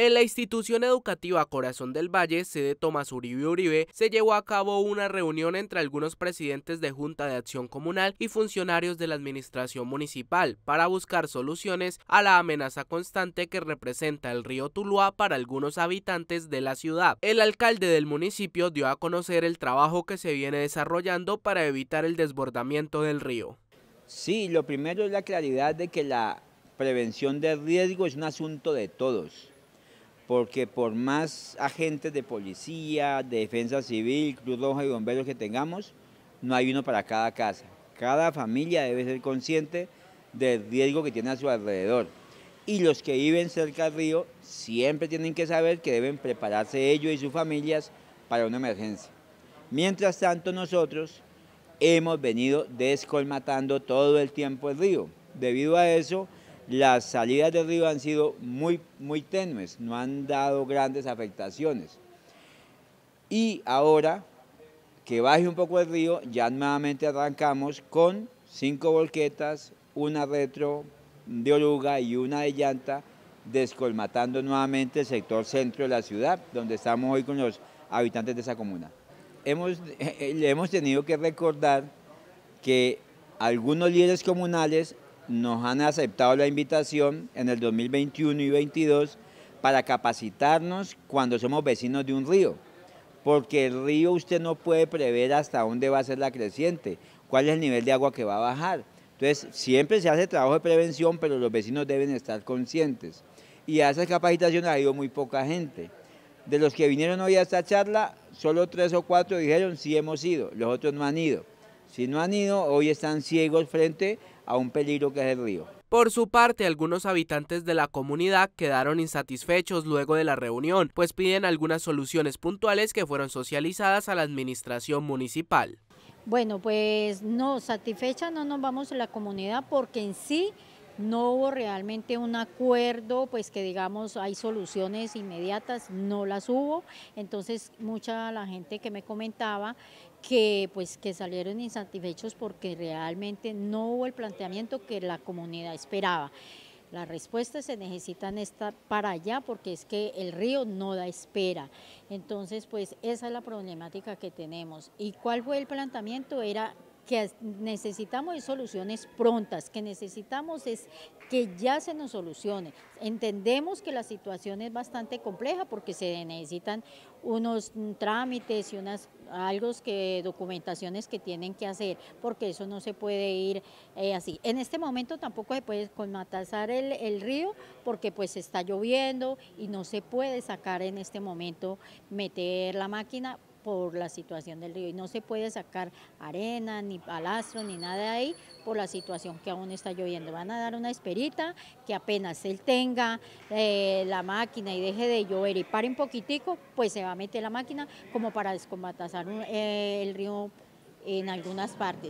En la institución educativa Corazón del Valle, sede Tomás Uribe Uribe, se llevó a cabo una reunión entre algunos presidentes de Junta de Acción Comunal y funcionarios de la administración municipal para buscar soluciones a la amenaza constante que representa el río Tuluá para algunos habitantes de la ciudad. El alcalde del municipio dio a conocer el trabajo que se viene desarrollando para evitar el desbordamiento del río. Sí, lo primero es la claridad de que la prevención de riesgo es un asunto de todos porque por más agentes de policía, de defensa civil, Cruz Roja y bomberos que tengamos, no hay uno para cada casa. Cada familia debe ser consciente del riesgo que tiene a su alrededor. Y los que viven cerca del río siempre tienen que saber que deben prepararse ellos y sus familias para una emergencia. Mientras tanto nosotros hemos venido descolmatando todo el tiempo el río. Debido a eso, las salidas del río han sido muy, muy tenues, no han dado grandes afectaciones. Y ahora que baje un poco el río, ya nuevamente arrancamos con cinco volquetas, una retro de oruga y una de llanta, descolmatando nuevamente el sector centro de la ciudad, donde estamos hoy con los habitantes de esa comuna. Hemos, eh, eh, hemos tenido que recordar que algunos líderes comunales nos han aceptado la invitación en el 2021 y 22 para capacitarnos cuando somos vecinos de un río, porque el río usted no puede prever hasta dónde va a ser la creciente, cuál es el nivel de agua que va a bajar. Entonces, siempre se hace trabajo de prevención, pero los vecinos deben estar conscientes. Y a esas capacitaciones ha ido muy poca gente. De los que vinieron hoy a esta charla, solo tres o cuatro dijeron sí hemos ido, los otros no han ido. Si no han ido, hoy están ciegos frente a un peligro que es el río. Por su parte, algunos habitantes de la comunidad quedaron insatisfechos luego de la reunión, pues piden algunas soluciones puntuales que fueron socializadas a la administración municipal. Bueno, pues no, satisfecha no nos vamos a la comunidad porque en sí no hubo realmente un acuerdo, pues que digamos hay soluciones inmediatas, no las hubo. Entonces mucha la gente que me comentaba que pues que salieron insatisfechos porque realmente no hubo el planteamiento que la comunidad esperaba. Las respuestas se necesitan estar para allá porque es que el río no da espera. Entonces, pues esa es la problemática que tenemos. ¿Y cuál fue el planteamiento? Era que necesitamos es soluciones prontas, que necesitamos es que ya se nos solucione. Entendemos que la situación es bastante compleja porque se necesitan unos mm, trámites y unas algo que documentaciones que tienen que hacer, porque eso no se puede ir eh, así. En este momento tampoco se puede colmatazar el, el río porque pues está lloviendo y no se puede sacar en este momento meter la máquina por la situación del río y no se puede sacar arena, ni palastro, ni nada de ahí por la situación que aún está lloviendo. Van a dar una esperita que apenas él tenga eh, la máquina y deje de llover y pare un poquitico, pues se va a meter la máquina como para descombatazar eh, el río en algunas partes.